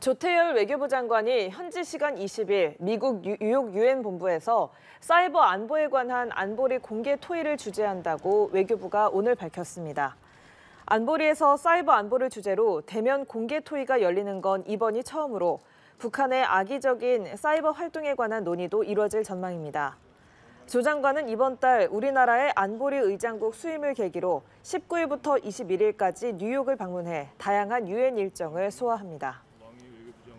조태열 외교부 장관이 현지 시간 20일 미국 뉴욕 유엔 본부에서 사이버 안보에 관한 안보리 공개 토의를 주재한다고 외교부가 오늘 밝혔습니다. 안보리에서 사이버 안보를 주제로 대면 공개 토의가 열리는 건 이번이 처음으로 북한의 악의적인 사이버 활동에 관한 논의도 이뤄질 전망입니다. 조 장관은 이번 달 우리나라의 안보리 의장국 수임을 계기로 19일부터 21일까지 뉴욕을 방문해 다양한 유엔 일정을 소화합니다.